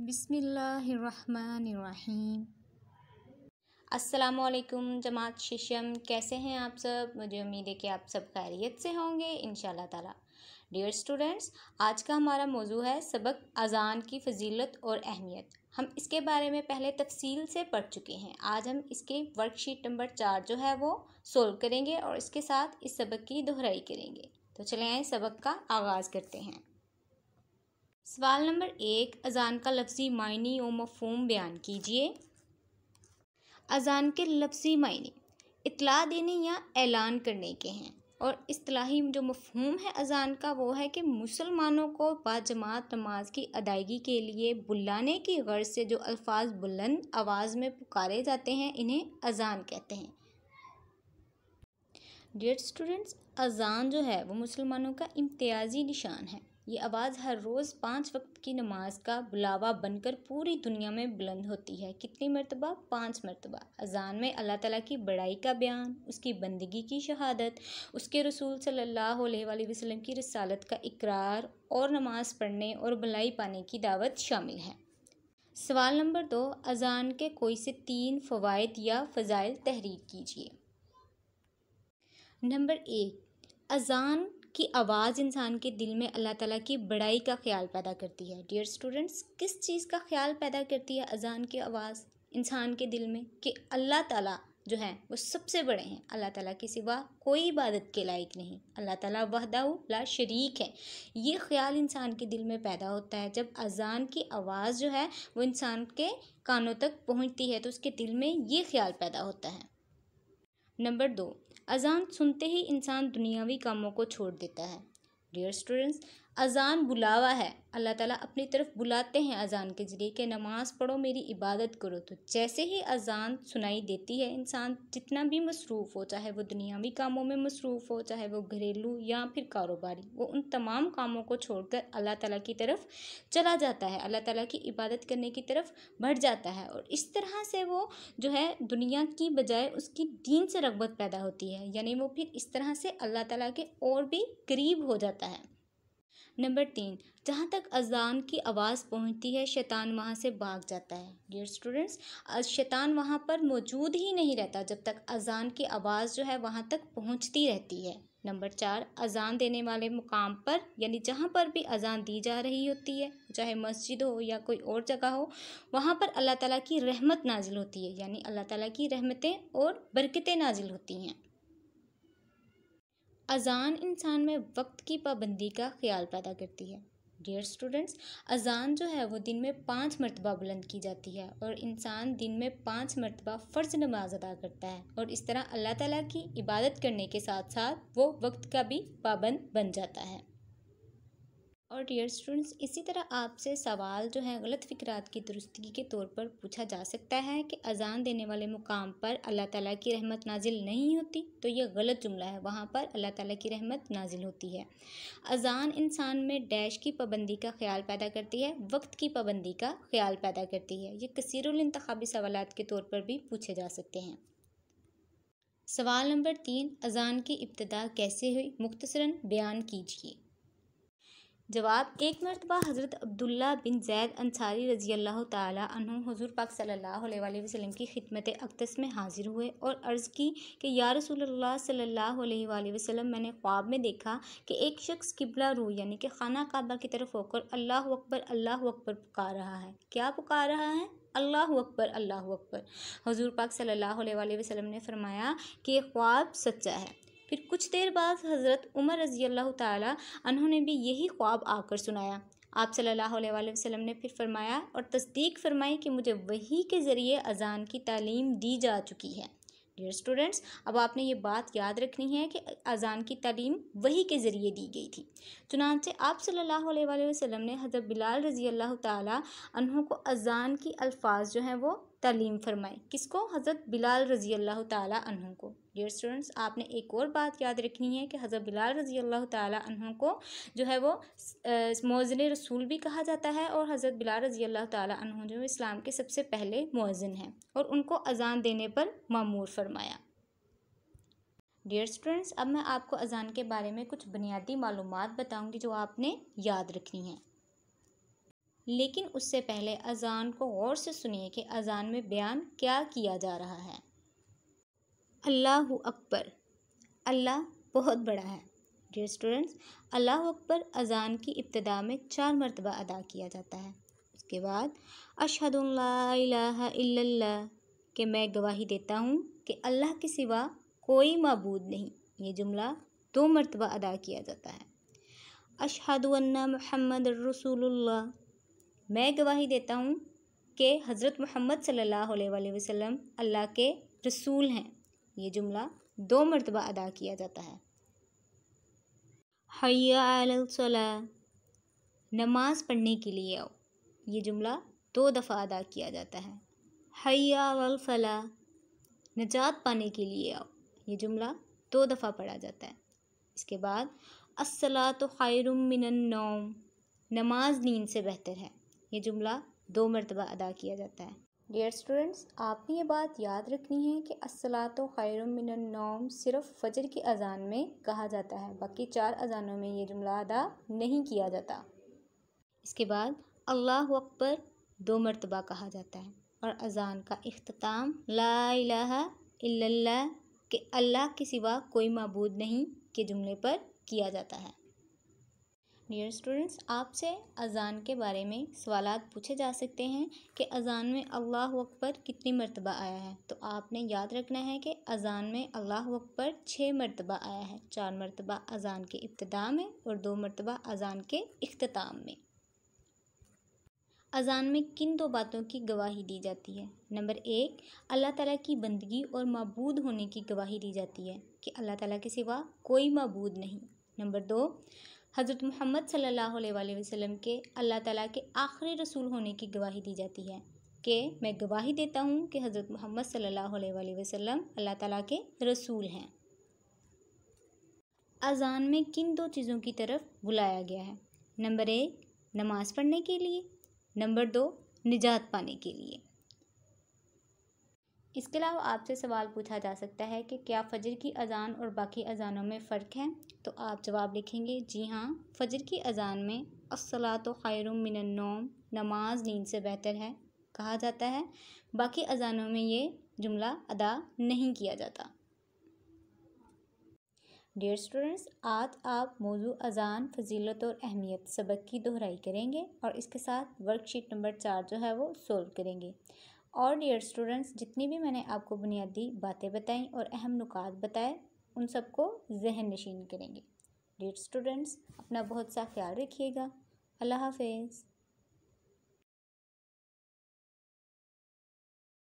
बिसमीम असलकुम जमात शीशम कैसे हैं आप सब मुझे उम्मीद है कि आप सब खैरियत से होंगे इन ताला डियर स्टूडेंट्स आज का हमारा मौजू है सबक अज़ान की फजीलत और अहमियत हम इसके बारे में पहले तफसील से पढ़ चुके हैं आज हम इसके वर्कशीट नंबर चार जो है वो सोल्व करेंगे और इसके साथ इस सबक की दोहराई करेंगे तो चले आए सबक का आगाज़ करते हैं सवाल नंबर एक अजान का लफ्ज़ी मायने व मफहम बयान कीजिए अजान के लफ्ज़ी मायने इतला देने या ऐलान करने के हैं और असलाही जो मफहम है अजान का वो है कि मुसलमानों को बाजमात नमाज की अदायगी के लिए बुलाने की गर्ज से जो अल्फाज बुलंद आवाज़ में पुकारे जाते हैं इन्हें अजान कहते हैं डियर स्टूडेंट्स अजान जो है वो मुसलमानों का इम्तियाजी निशान है ये आवाज़ हर रोज़ पाँच वक्त की नमाज का बुलावा बनकर पूरी दुनिया में बुलंद होती है कितनी मरतबा पाँच मरतबा अजान में अल्लाह ताला की बड़ाई का बयान उसकी बंदगी की शहादत उसके रसूल सल्लल्लाहु अलैहि वसल्लम की रसालत का इकरार और नमाज़ पढ़ने और भलाई पाने की दावत शामिल है सवाल नंबर दो अजान के कोई से तीन फ़वाद या फ़जाइल तहरीर कीजिए नंबर एक अजान की आवाज़ इंसान के दिल में अल्लाह ताला की बड़ाई का ख्याल पैदा करती है डियर स्टूडेंट्स किस चीज़ का ख्याल पैदा करती है अजान की आवाज़ इंसान के दिल में कि अल्लाह ताला जो है वो सबसे बड़े हैं अल्लाह ताला के सिवा कोई इबादत के लायक नहीं अल्लाह ताला वहदा ला शरीक है ये ख्याल इंसान के दिल में पैदा होता है जब अजान की आवाज़ जो है वो इंसान के कानों तक पहुंचती है तो उसके दिल में ये ख्याल पैदा होता है नंबर दो अजान सुनते ही इंसान दुनियावी कामों को छोड़ देता है डियर स्टूडेंट्स अज़ान बुलावा है अल्लाह ताला अपनी तरफ बुलाते हैं अज़ान के ज़रिए कि नमाज़ पढ़ो मेरी इबादत करो तो जैसे ही अज़ान सुनाई देती है इंसान जितना भी मसरूफ़ हो चाहे वो दुनियावी कामों में मसरूफ़ हो चाहे वो घरेलू या फिर कारोबारी वो उन तमाम कामों को छोड़कर अल्लाह ताला की तरफ चला जाता है अल्लाह ताला की इबादत करने की तरफ बढ़ जाता है और इस तरह से वो जो है दुनिया की बजाय उसकी दीन से रगबत पैदा होती है यानी वो फिर इस तरह से अल्लाह ताला के और भी करीब हो जाता है नंबर तीन जहाँ तक अजान की आवाज़ पहुँचती है शैतान वहाँ से भाग जाता है डियर स्टूडेंट्स शैतान वहाँ पर मौजूद ही नहीं रहता जब तक अजान की आवाज़ जो है वहाँ तक पहुँचती रहती है नंबर चार अजान देने वाले मुकाम पर यानी जहाँ पर भी अजान दी जा रही होती है चाहे मस्जिद हो या कोई और जगह हो वहाँ पर अल्लाह ताला की रहमत नाजिल होती है यानी अल्लाह ताला की रहमतें और बरकतें नाजिल होती हैं अज़ान इंसान में वक्त की पाबंदी का ख्याल पैदा करती है डियर स्टूडेंट्स अज़ान जो है वो दिन में पाँच मरतबा बुलंद की जाती है और इंसान दिन में पाँच मरतबा फ़र्ज नमाज अदा करता है और इस तरह अल्लाह ताला की इबादत करने के साथ साथ वो वक्त का भी पाबंद बन जाता है और डियर स्टूडेंट्स इसी तरह आपसे सवाल जो है गलत फ़िक्रात की दुरुस्ती के तौर पर पूछा जा सकता है कि अज़ान देने वाले मुकाम पर अल्लाह ताला की रहमत नाजिल नहीं होती तो यह गलत जुमला है वहाँ पर अल्लाह ताला की रहमत नाजिल होती है अज़ान इंसान में डैश की पाबंदी का ख्याल पैदा करती है वक्त की पाबंदी का ख्याल पैदा करती है ये कसरतबी सवाल के तौर पर भी पूछे जा सकते हैं सवाल नंबर तीन अज़ान की इब्तदा कैसे हुई मुख्तसरा बयान कीजिए जवाब एक मरतबा हज़रत अब्दुल्ला बिन जैद अंसारी रजी अल्लाह तु हजूर पाक सल्लल्लाहु अलैहि वसल्लम की खिदमत अकदस में हाजिर हुए और अर्ज़ की कि या रसूल सल्लल्लाहु अलैहि वसल्लम मैंने ख्वाब में देखा कि एक शख्स किबला रू यानी कि खाना काबा की तरफ होकर अल्लाह अकबर अल्लाह अकबर पुकार रहा है क्या पुकार रहा है अल्लाह अकबर अल्लाह अकबर हजूर पाक सल्ला वसलम ने फरमाया कि ये ख्वाब सच्चा है फिर कुछ देर बाद हज़रत उमर रज़ी अल्लाह ने भी यही ख्वाब आकर सुनाया आप सल्लल्लाहु अलैहि वसल्लम ने फिर फरमाया और तस्दीक फरमाई कि मुझे वही के ज़रिए अज़ान की तालीम दी जा चुकी है डियर स्टूडेंट्स अब आपने ये बात याद रखनी है कि अज़ान की तालीम वही के ज़रिए दी गई थी चुनानचे आप सल्लल्लाहु अलैहि वसल्लम ने हज़रत बिलाल रज़ी अल्लाह तहों को अज़ान की अल्फाज जो हैं वो तलीम फरमाई किसको हज़रत बिलाल रज़ी अल्लाह तहों को डियर स्टूडेंट्स आपने एक और बात याद रखनी है कि हज़रत बिलाल रज़ी अल्लाह तहों को जो है वो मौज़न रसूल भी कहा जाता है और हज़रत बिलाल रज़ी अल्लाह तहों जो इस्लाम के सबसे पहले मौज़न हैं और उनको अजान देने पर मामूर फरमाया डियर स्टूडेंट्स अब मैं आपको अजान के बारे में कुछ बुनियादी मालूम बताऊँगी जो आपने याद रखनी है लेकिन उससे पहले अजान को गौर से सुनिए कि अजान में बयान क्या किया जा रहा है अल्लाह अकबर अल्लाह बहुत बड़ा है डियर स्टूडेंट्स अल्लाह अकबर अजान की इब्तदा में चार मरतबा अदा किया जाता है उसके बाद अशहदुल्ला के मैं गवाही देता हूँ कि अल्लाह के सिवा कोई मबूद नहीं ये जुमला दो मरतबा अदा किया जाता है अशहदुन्ना महमद रसूल मैं गवाही देता हूँ कि हज़रत मोहम्मद सल्ला वसम अल्लाह के रसूल हैं ये जुमला दो मरतबा अदा किया जाता है हैया नमाज पढ़ने के लिए आओ ये जुमला दो दफ़ा अदा किया जाता है हया फला नजात पाने के लिए आओ ये जुमला दो दफ़ा पढ़ा जाता है इसके बाद असला तो खैरुमिन नमाज नींद से बेहतर है ये जुमला दो मरतबा अदा किया जाता है डियर स्टूडेंट्स आपने ये बात याद रखनी है कि असलात खैरमिनम सिर्फ फजर की अजान में कहा जाता है बाकी चार अजानों में ये जुमला अदा नहीं किया जाता इसके बाद अल्लाह अकबर दो मरतबा कहा जाता है और अजान का अख्ताम ला के अल्लाह के सिवा कोई मबूद नहीं के जुमले पर किया जाता है डियर स्टूडेंट्स आपसे अज़ान के बारे में सवाल पूछे जा सकते हैं कि अज़ान में अल्लाह अकबर कितनी मरतबा आया है तो आपने याद रखना है कि अज़ान में अल्लाह अकबर छः मरतबा आया है चार मरतबा अज़ान के इब्तदा में और दो मरतबा अज़ान के अख्ताम में अज़ान में किन दो बातों की गवाही दी जाती है नंबर एक अल्लाह ताला की बंदगी और मबूद होने की गवाही दी जाती है कि अल्लाह ताला के सिवा कोई मबूद नहीं नंबर दो हज़रत मोहम्मद सल्लल्लाहु अलैहि वसल्लम के अल्लाह ताला के आखिरी रसूल होने की गवाही दी जाती है कि मैं गवाही देता हूँ कि हज़रत मोहम्मद सल्लल्लाहु अलैहि वसल्लम अल्लाह ताला के रसूल हैं अजान में किन दो चीज़ों की तरफ बुलाया गया है नंबर एक नमाज़ पढ़ने के लिए नंबर दो निजात पाने के लिए इसके अलावा आपसे सवाल पूछा जा सकता है कि क्या फजर की अज़ान और बाकी अज़ानों में फ़र्क है तो आप जवाब लिखेंगे जी हाँ फजर की अज़ान में असला तो खैर मिनन्नोम नमाज नींद से बेहतर है कहा जाता है बाकी अज़ानों में ये जुमला अदा नहीं किया जाता डियर स्टूडेंट्स आज आप मौजू अजान फजीलत और अहमियत सबक की दोहराई करेंगे और इसके साथ वर्कशीट नंबर चार जो है वो सोल्व करेंगे और डियर स्टूडेंट्स जितनी भी मैंने आपको बुनियादी बातें बताई और अहम नुकात बताए उन सबको जहन नशीन करेंगे डियर स्टूडेंट्स अपना बहुत सा ख्याल रखिएगा अल्लाह हाफिज़